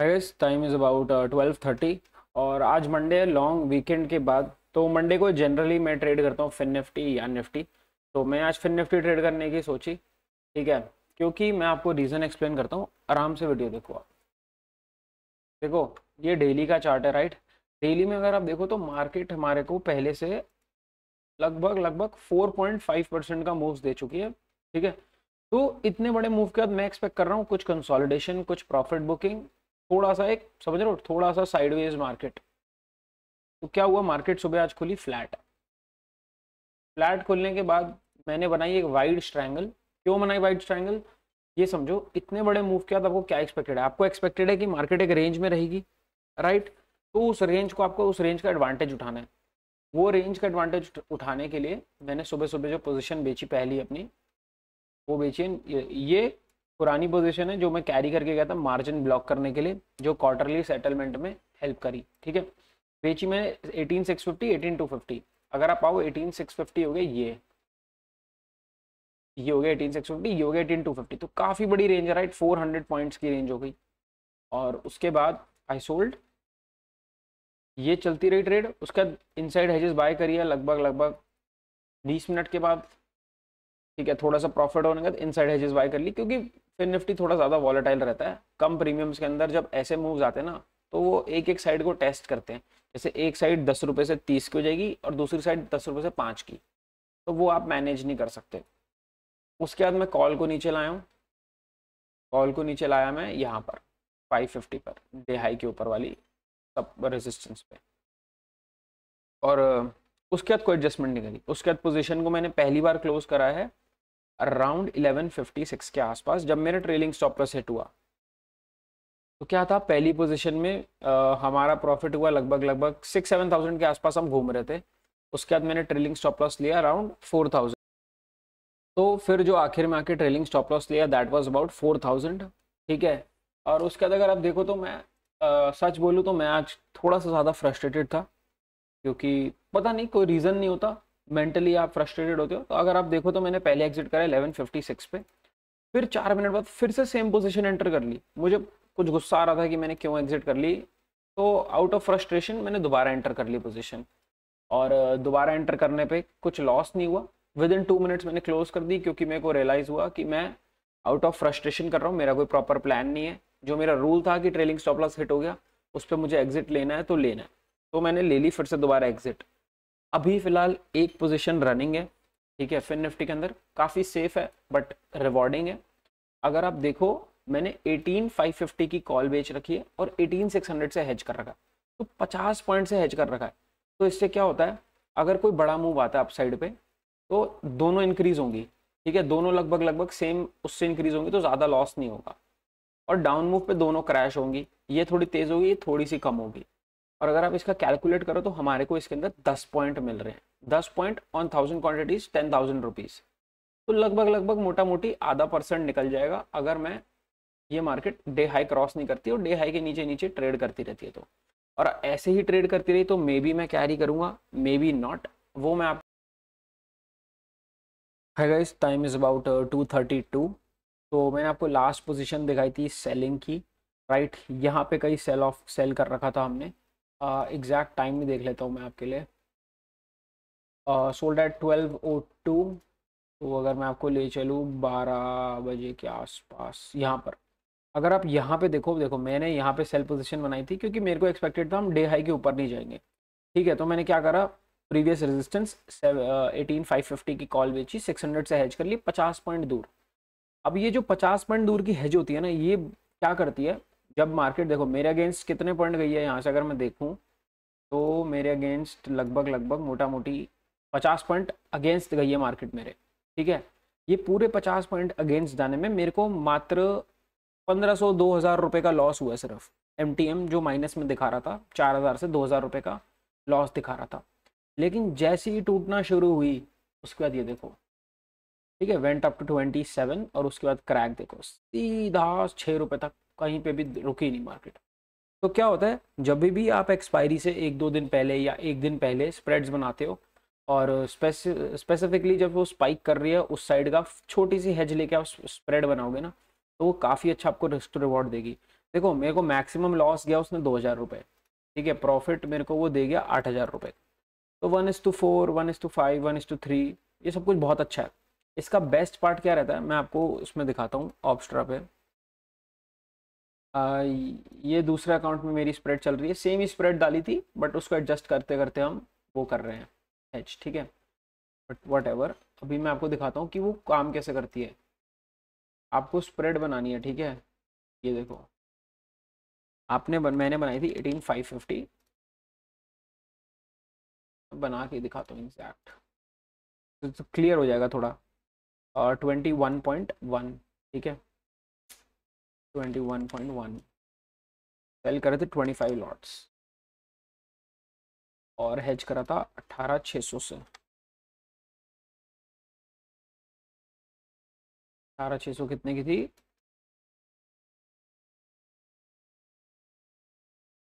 Guys time is about twelve thirty और आज Monday है लॉन्ग वीकेंड के बाद तो मंडे को जनरली मैं ट्रेड करता हूँ फिन निफ्टी या निफ्टी तो मैं आज फिन निफ्टी ट्रेड करने की सोची ठीक है क्योंकि मैं आपको रीज़न एक्सप्लेन करता हूँ आराम से वीडियो देखो आप देखो ये डेली का चार्ट है राइट डेली में अगर आप देखो तो मार्केट हमारे को पहले से लगभग लगभग फोर परसेंट का मूव दे चुकी है ठीक है तो इतने बड़े मूव के बाद मैं एक्सपेक्ट कर रहा हूँ कुछ कंसोलिडेशन कुछ प्रॉफिट बुकिंग थोड़ा सा एक समझ रहे हो थोड़ा सा साइडवेज मार्केट तो क्या हुआ मार्केट सुबह आज खुली फ्लैट फ्लैट खुलने के बाद मैंने बनाई एक वाइड स्ट्रैंगल क्यों बनाई वाइड स्ट्रैंगल ये समझो इतने बड़े मूव किया बाद आपको क्या एक्सपेक्टेड है आपको एक्सपेक्टेड है कि मार्केट एक रेंज में रहेगी राइट तो उस रेंज को आपको उस रेंज का एडवांटेज उठाना है वो रेंज का एडवांटेज उठाने के लिए मैंने सुबह सुबह जो पोजिशन बेची पहली अपनी वो बेची ये पुरानी पोजीशन है जो मैं कैरी करके गया था मार्जिन ब्लॉक करने के लिए जो क्वार्टरली सेटलमेंट में हेल्प करी ठीक है बेची मैं eighteen six fifty eighteen two fifty अगर आप आओ एटीन सिक्स फिफ्टी हो गए ये ये हो गया एटीन सिक्स फिफ्टी ये हो गया एटीन टू फिफ्टी तो काफ़ी बड़ी रेंज है राइट फोर हंड्रेड पॉइंट्स की रेंज हो गई और उसके बाद आई सोल्ड ये चलती रही ट्रेड उसका इनसाइड हेजेस बाय करिए लगभग लगभग बीस मिनट के बाद ठीक है थोड़ा सा प्रॉफिट होने का इनसाइड हेजेस बाय कर ली क्योंकि फिर निफ्टी थोड़ा ज़्यादा वॉलेटाइल रहता है कम प्रीमियम्स के अंदर जब ऐसे मूव्स आते हैं ना तो वो एक एक साइड को टेस्ट करते हैं जैसे एक साइड दस रुपये से तीस की हो जाएगी और दूसरी साइड दस रुपये से पाँच की तो वो आप मैनेज नहीं कर सकते उसके बाद मैं कॉल को नीचे लाया हूँ कॉल को नीचे लाया मैं यहाँ पर 550 पर डे हाई के ऊपर वाली सब रेजिस्टेंस पे और उसके बाद कोई एडजस्टमेंट नहीं करी उसके बाद पोजीशन को मैंने पहली बार क्लोज करा है अराउंड 1156 के आसपास जब मेरा ट्रेलिंग स्टॉप लॉस हिट हुआ तो क्या था पहली पोजीशन में आ, हमारा प्रॉफिट हुआ लगभग लगभग सिक्स सेवन थाउजेंड के आसपास हम घूम रहे थे उसके बाद मैंने ट्रेलिंग स्टॉप लॉस लिया अराउंड फोर थाउजेंड तो फिर जो आखिर में आके ट्रेलिंग स्टॉप लॉस लिया that was about four thousand ठीक है और उसके बाद अगर आप देखो तो मैं आ, सच बोलूँ तो मैं आज थोड़ा सा ज़्यादा फ्रस्ट्रेटेड था क्योंकि पता नहीं कोई रीज़न नहीं होता मेंटली आप फ्रस्ट्रेटेड होते हो तो अगर आप देखो तो मैंने पहले एग्जिट करा एलेवन फिफ्टी सिक्स पे फिर चार मिनट बाद फिर से सेम पोजिशन एंटर कर ली मुझे कुछ गुस्सा आ रहा था कि मैंने क्यों एग्जिट कर ली तो आउट ऑफ फ्रस्ट्रेशन मैंने दोबारा एंटर कर ली पोजिशन और दोबारा एंटर करने पे कुछ लॉस नहीं हुआ विद इन टू मिनट्स मैंने क्लोज कर दी क्योंकि मेरे को रियलाइज हुआ कि मैं आउट ऑफ फ्रस्ट्रेशन कर रहा हूँ मेरा कोई प्रॉपर प्लान नहीं है जो मेरा रूल था कि ट्रेलिंग स्टॉप लॉस हिट हो गया उस पर मुझे एग्जिट लेना है तो लेना है तो मैंने ले ली फिर से दोबारा एग्जिट अभी फिलहाल एक पोजीशन रनिंग है ठीक है एफ निफ्टी के अंदर काफ़ी सेफ है बट रिवॉर्डिंग है अगर आप देखो मैंने 18550 की कॉल बेच रखी है और 18600 से हैज कर रखा है तो 50 पॉइंट से हेज कर रखा है तो इससे क्या होता है अगर कोई बड़ा मूव आता है अपसाइड पे तो दोनों इंक्रीज होंगी ठीक है दोनों लगभग लगभग सेम उससे इंक्रीज होंगी तो ज़्यादा लॉस नहीं होगा और डाउन मूव पे दोनों क्रैश होंगी ये थोड़ी तेज़ होगी ये थोड़ी सी कम होगी और अगर आप इसका कैलकुलेट करो तो हमारे को इसके अंदर दस पॉइंट मिल रहे हैं दस point on thousand quantities ten thousand rupees तो लगभग लगभग मोटा मोटी आधा परसेंट निकल जाएगा अगर मैं ये मार्केट डे हाई क्रॉस नहीं करती और डे हाई के नीचे नीचे ट्रेड करती रहती है तो और ऐसे ही ट्रेड करती रही तो मे बी मैं कैरी करूँगा मे बी नॉट वो मैं आप guys time is about two thirty two तो मैंने आपको लास्ट पोजीशन दिखाई थी सेलिंग की राइट right? यहाँ पे कई सेल ऑफ सेल कर रखा था हमने एग्जैक्ट टाइम भी देख लेता हूँ मैं आपके लिए sold at twelve oh two तो अगर मैं आपको ले चलूँ बारह बजे के आसपास यहाँ पर अगर आप यहाँ पे देखो देखो मैंने यहाँ पे सेल पोजीशन बनाई थी क्योंकि मेरे को एक्सपेक्टेड था हम डे हाई के ऊपर नहीं जाएंगे ठीक है तो मैंने क्या करा previous resistance eighteen five fifty की कॉल बेची सिक्स हंड्रेड से हैज कर ली पचास पॉइंट दूर अब ये जो पचास पॉइंट दूर की हैज होती है ना ये क्या करती है जब मार्केट देखो मेरे अगेंस्ट कितने पॉइंट गई है यहाँ से अगर मैं देखूँ तो मेरे अगेंस्ट लगभग लगभग मोटा मोटी पचास पॉइंट अगेंस्ट गई है मार्केट मेरे ठीक है ये पूरे पचास पॉइंट अगेंस्ट जाने में मेरे को मात्र पंद्रह सौ दो हज़ार रुपये का लॉस हुआ सिर्फ एम जो माइनस में दिखा रहा था चार हज़ार से दो हज़ार रुपये का लॉस दिखा रहा था लेकिन जैसे ही टूटना शुरू हुई उसके बाद ये देखो ठीक है went up to twenty seven और उसके बाद क्रैक देखो सीधा छः रुपये तक कहीं पे भी रुकी नहीं मार्केट तो क्या होता है जब भी आप एक्सपायरी से एक दो दिन पहले या एक दिन पहले स्प्रेड्स बनाते हो और स्पेसिफिकली जब वो स्पाइक कर रही है उस साइड का छोटी सी हेज लेके आप स्प्रेड बनाओगे ना तो वो काफ़ी अच्छा आपको रिस्क रिवॉर्ड देगी देखो मेरे को मैक्सिमम लॉस गया उसने दो हज़ार रुपये ठीक है प्रॉफिट मेरे को वो दे गया आठ हज़ार रुपये तो one is to four one is to five one is to three ये सब कुछ बहुत अच्छा है इसका बेस्ट पार्ट क्या रहता है मैं आपको उसमें दिखाता हूँ ऑप्स्ट्रा पे आ, ये दूसरे अकाउंट में मेरी स्प्रेड चल रही है सेम ही स्प्रेड डाली थी बट उसको एडजस्ट करते करते हम वो कर रहे हैं एच ठीक है बट वट एवर अभी मैं आपको दिखाता हूँ कि वो काम कैसे करती है आपको स्प्रेड बनानी है ठीक है ये देखो आपने बन, मैंने बनाई थी एटीन फाइव फिफ्टी बना के दिखाता हूँ एग्जैक्ट तो, तो क्लियर हो जाएगा थोड़ा और ट्वेंटी वन पॉइंट वन ठीक है 21.1 सेल करे थे 25 लॉट्स और हेज करा था अट्ठारह छः सौ से अठारह छः सौ कितने की थी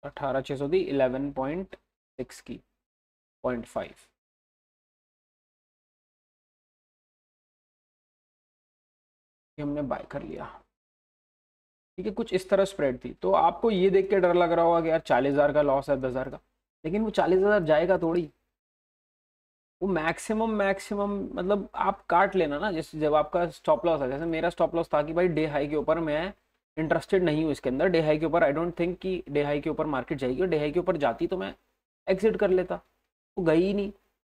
अट्ठारह छः सौ थी इलेवन पॉइंट सिक्स की पॉइंट फाइव हमने बाय कर लिया ठीक है कुछ इस तरह स्प्रेड थी तो आपको ये देख के डर लग रहा होगा कि यार चालीस हज़ार का लॉस है दस हज़ार का लेकिन वो चालीस हज़ार जाएगा थोड़ी वो मैक्सिमम मैक्सिमम मतलब आप काट लेना ना जैसे जब आपका स्टॉप लॉस है जैसे मेरा स्टॉप लॉस था कि भाई डे हाई के ऊपर मैं इंटरेस्टेड नहीं हूँ इसके अंदर डे हाई के ऊपर आई डोंट थिंक कि डे हाई के ऊपर मार्केट जाएगी और डे हाई के ऊपर जाती तो मैं एग्जिट कर लेता वो गई ही नहीं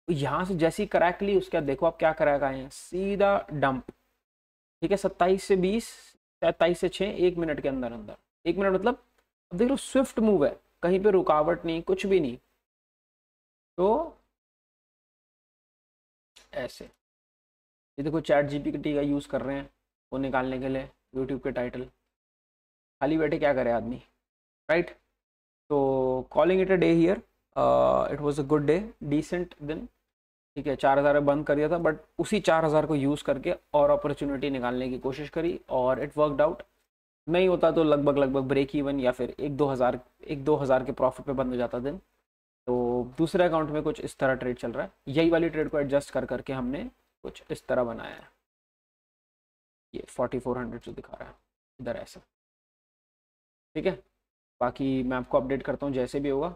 यहाँ से जैसी करैक ली उसके बाद देखो आप क्या करैक आए हैं सीधा डंप ठीक है सत्ताईस से बीस तेईस से छः एक मिनट के अंदर अंदर एक मिनट मतलब अब देख लो स्विफ्ट मूव है कहीं पे रुकावट नहीं कुछ भी नहीं तो ऐसे ये देखो चैट जीपीटी का यूज़ कर रहे हैं वो निकालने के लिए यूट्यूब के टाइटल खाली बैठे क्या करे आदमी राइट तो calling it a day here it was a good day decent दिन ठीक है चार हज़ार बंद कर दिया था बट उसी चार हज़ार को यूज़ करके और अपॉर्चुनिटी निकालने की कोशिश करी और इट वर्कड आउट नहीं होता तो लगभग लगभग ब्रेक इवन या फिर एक दो हज़ार एक दो हज़ार के प्रॉफिट पे बंद हो जाता दिन तो दूसरे अकाउंट में कुछ इस तरह ट्रेड चल रहा है यही वाली ट्रेड को एडजस्ट कर करके हमने कुछ इस तरह बनाया है ये फोर्टी फोर हंड्रेड जो दिखा रहा है इधर ऐसा ठीक है बाकी मैं आपको अपडेट करता हूँ जैसे भी होगा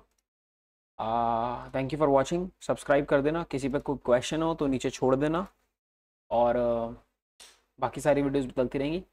thank you for watching subscribe कर देना किसी पर कोई क्वेश्चन हो तो नीचे छोड़ देना और uh, बाकी सारी वीडियोज़ बदलती रहेंगी